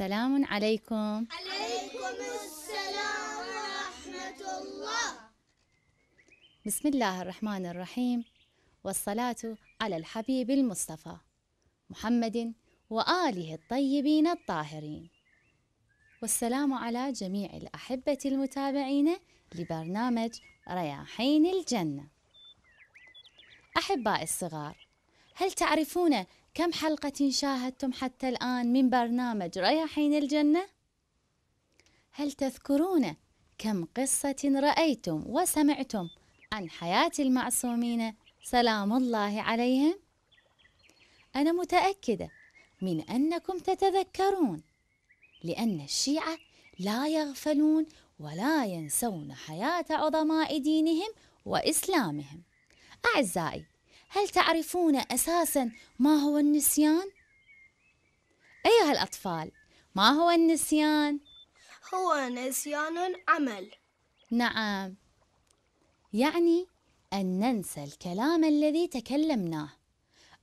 سلام عليكم عليكم السلام ورحمة الله بسم الله الرحمن الرحيم والصلاة على الحبيب المصطفى محمد وآله الطيبين الطاهرين والسلام على جميع الأحبة المتابعين لبرنامج رياحين الجنة أحبائي الصغار هل تعرفون كم حلقة شاهدتم حتى الآن من برنامج رياحين الجنة؟ هل تذكرون كم قصة رأيتم وسمعتم عن حياة المعصومين سلام الله عليهم؟ أنا متأكدة من أنكم تتذكرون لأن الشيعة لا يغفلون ولا ينسون حياة عظماء دينهم وإسلامهم. أعزائي هل تعرفون أساسا ما هو النسيان؟ أيها الأطفال ما هو النسيان؟ هو نسيان العمل نعم يعني أن ننسى الكلام الذي تكلمناه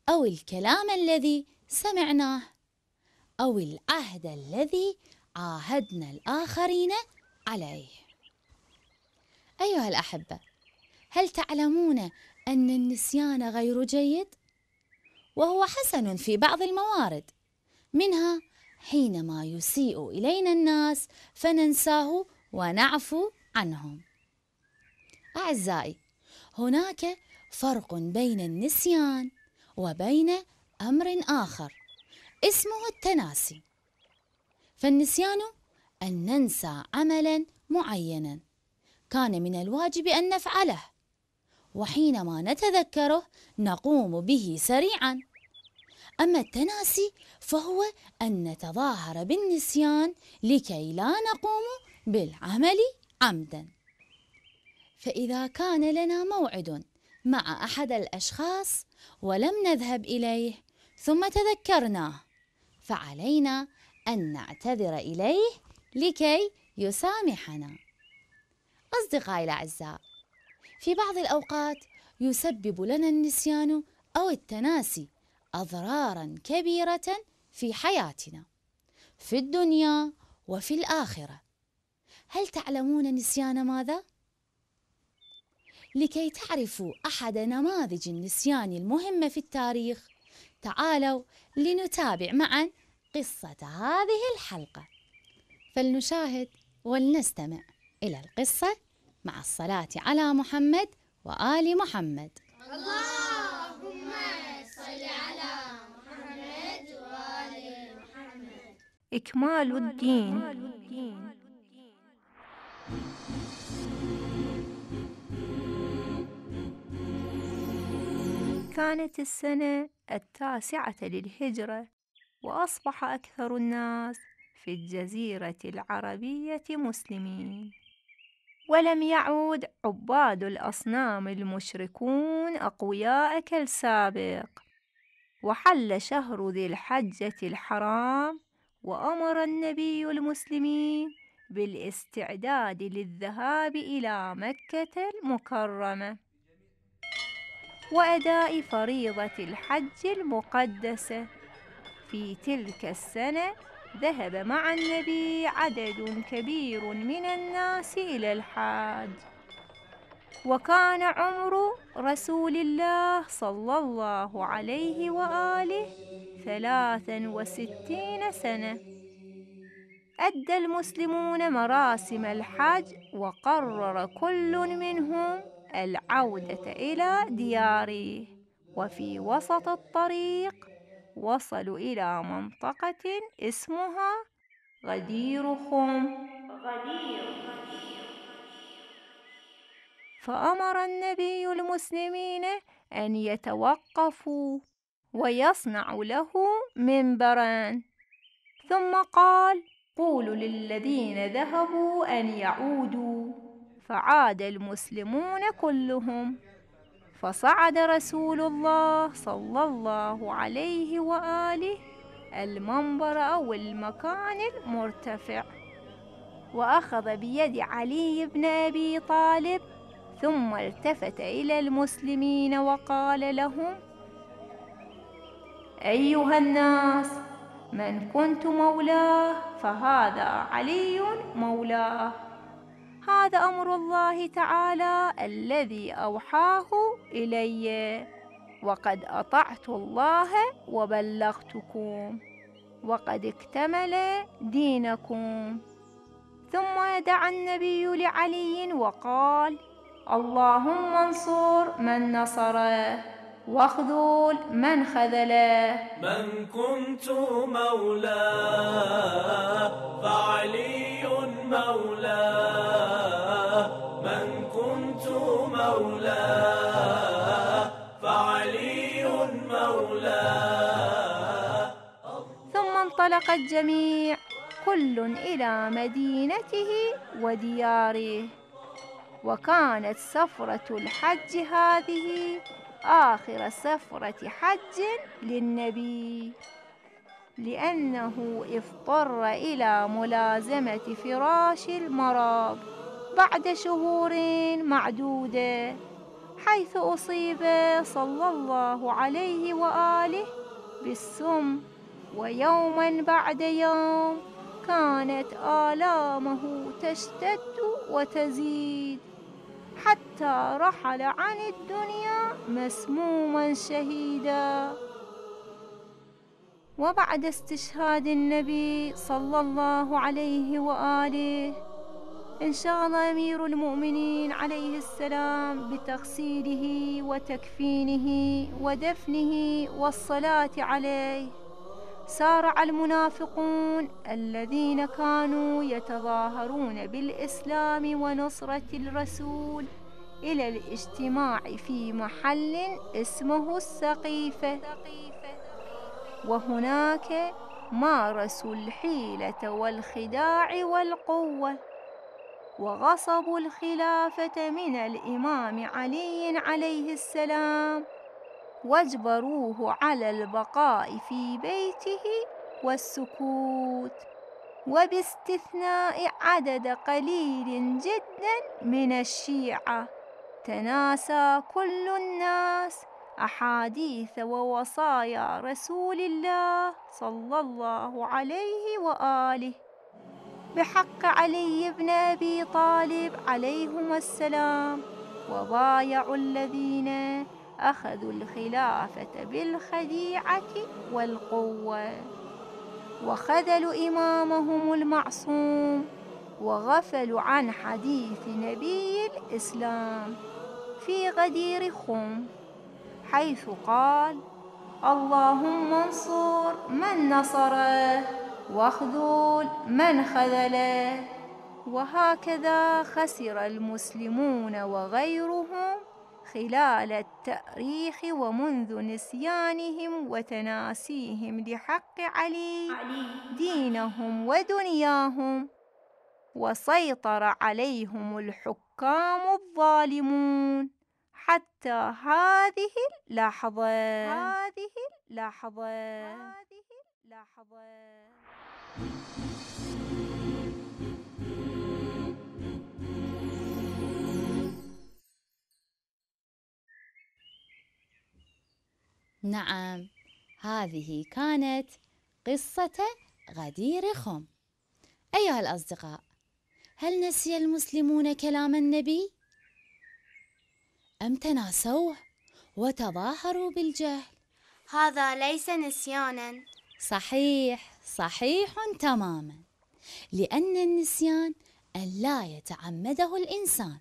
أو الكلام الذي سمعناه أو العهد الذي عاهدنا الآخرين عليه أيها الأحبة هل تعلمون أن النسيان غير جيد وهو حسن في بعض الموارد منها حينما يسيء إلينا الناس فننساه ونعفو عنهم أعزائي هناك فرق بين النسيان وبين أمر آخر اسمه التناسي فالنسيان أن ننسى عملا معينا كان من الواجب أن نفعله وحينما نتذكره نقوم به سريعا أما التناسي فهو أن نتظاهر بالنسيان لكي لا نقوم بالعمل عمدا فإذا كان لنا موعد مع أحد الأشخاص ولم نذهب إليه ثم تذكرناه فعلينا أن نعتذر إليه لكي يسامحنا أصدقائي الأعزاء في بعض الأوقات يسبب لنا النسيان أو التناسي أضرارا كبيرة في حياتنا في الدنيا وفي الآخرة هل تعلمون نسيان ماذا؟ لكي تعرفوا أحد نماذج النسيان المهمة في التاريخ تعالوا لنتابع معا قصة هذه الحلقة فلنشاهد ولنستمع إلى القصة مع الصلاة على محمد وآل محمد اللهم صل على محمد وآل محمد إكمال الدين كانت السنة التاسعة للهجرة وأصبح أكثر الناس في الجزيرة العربية مسلمين ولم يعود عباد الأصنام المشركون أقوياء كالسابق وحل شهر ذي الحجة الحرام وأمر النبي المسلمين بالاستعداد للذهاب إلى مكة المكرمة وأداء فريضة الحج المقدسة في تلك السنة ذهب مع النبي عدد كبير من الناس إلى الحاج وكان عمر رسول الله صلى الله عليه وآله ثلاثا وستين سنة أدى المسلمون مراسم الحج وقرر كل منهم العودة إلى دياره وفي وسط الطريق وصلوا إلى منطقة اسمها غدير خم فأمر النبي المسلمين أن يتوقفوا ويصنعوا له منبرا ثم قال قولوا للذين ذهبوا أن يعودوا فعاد المسلمون كلهم فصعد رسول الله صلى الله عليه وآله المنبر أو المكان المرتفع وأخذ بيد علي بن أبي طالب ثم التفت إلى المسلمين وقال لهم أيها الناس من كنت مولاه فهذا علي مولاه هذا أمر الله تعالى الذي أوحاه إلي وقد أطعت الله وبلغتكم وقد اكتمل دينكم ثم دعا النبي لعلي وقال اللهم انصر من نصره واخذل من خذله من كنت مولاه فعلي ثم انطلق الجميع كل إلى مدينته ودياره وكانت سفرة الحج هذه آخر سفرة حج للنبي لأنه اضطر إلى ملازمة فراش المرض بعد شهور معدودة حيث أصيب صلى الله عليه وآله بالسم ويوما بعد يوم كانت آلامه تشتد وتزيد حتى رحل عن الدنيا مسموما شهيدا وبعد استشهاد النبي صلى الله عليه وآله إن شاء الله أمير المؤمنين عليه السلام بتغسيله وتكفينه ودفنه والصلاة عليه سارع المنافقون الذين كانوا يتظاهرون بالإسلام ونصرة الرسول إلى الاجتماع في محل اسمه السقيفة وهناك مارسوا الحيلة والخداع والقوة وغصبوا الخلافة من الإمام علي عليه السلام واجبروه على البقاء في بيته والسكوت وباستثناء عدد قليل جدا من الشيعة تناسى كل الناس أحاديث ووصايا رسول الله صلى الله عليه وآله بحق علي بن أبي طالب عليهما السلام وبايعوا الذين أخذوا الخلافة بالخديعة والقوة وخذلوا إمامهم المعصوم وغفلوا عن حديث نبي الإسلام في غدير خم حيث قال اللهم انصر من نصره وخذول من خذله وهكذا خسر المسلمون وغيرهم خلال التاريخ ومنذ نسيانهم وتناسيهم لحق علي دينهم ودنياهم وسيطر عليهم الحكام الظالمون حتى هذه اللحظة هذه اللحظة لاحظ نعم هذه كانت قصة غدير خم أيها الأصدقاء هل نسي المسلمون كلام النبي؟ أم تناسوه وتظاهروا بالجهل؟ هذا ليس نسيانا صحيح صحيح تماما لأن النسيان أن لا يتعمده الإنسان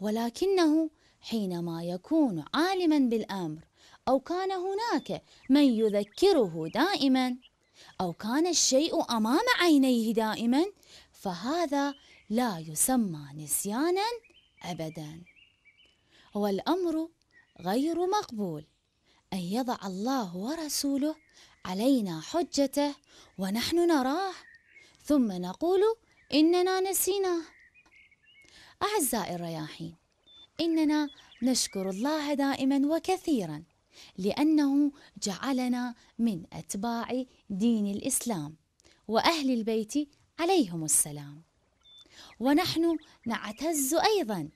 ولكنه حينما يكون عالما بالأمر أو كان هناك من يذكره دائما أو كان الشيء أمام عينيه دائما فهذا لا يسمى نسيانا أبدا والأمر غير مقبول أن يضع الله ورسوله علينا حجته ونحن نراه ثم نقول إننا نسيناه أعزائي الرياحين إننا نشكر الله دائما وكثيرا لأنه جعلنا من أتباع دين الإسلام وأهل البيت عليهم السلام ونحن نعتز أيضا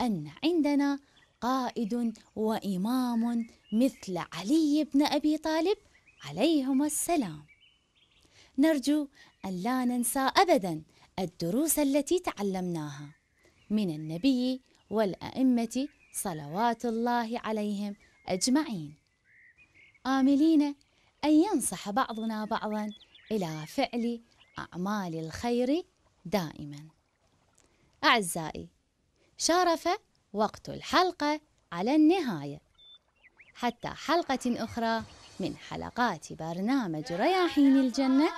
أن عندنا قائد وإمام مثل علي بن أبي طالب عليهما السلام نرجو ان لا ننسى ابدا الدروس التي تعلمناها من النبي والائمه صلوات الله عليهم اجمعين املين ان ينصح بعضنا بعضا الى فعل اعمال الخير دائما اعزائي شارف وقت الحلقه على النهايه حتى حلقه اخرى من حلقات برنامج رياحين الجنة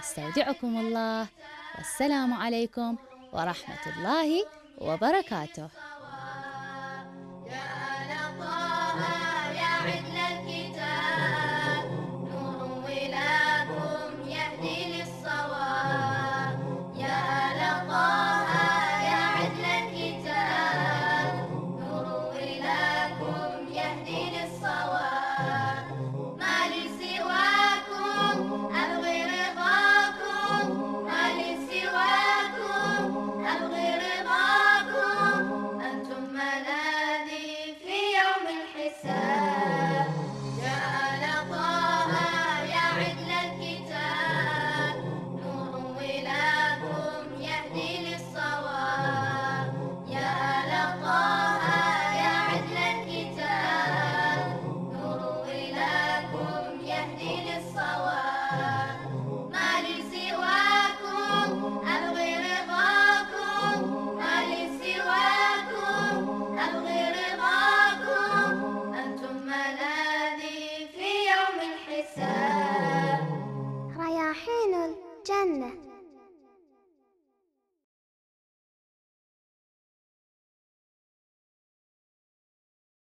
نستودعكم الله والسلام عليكم ورحمة الله وبركاته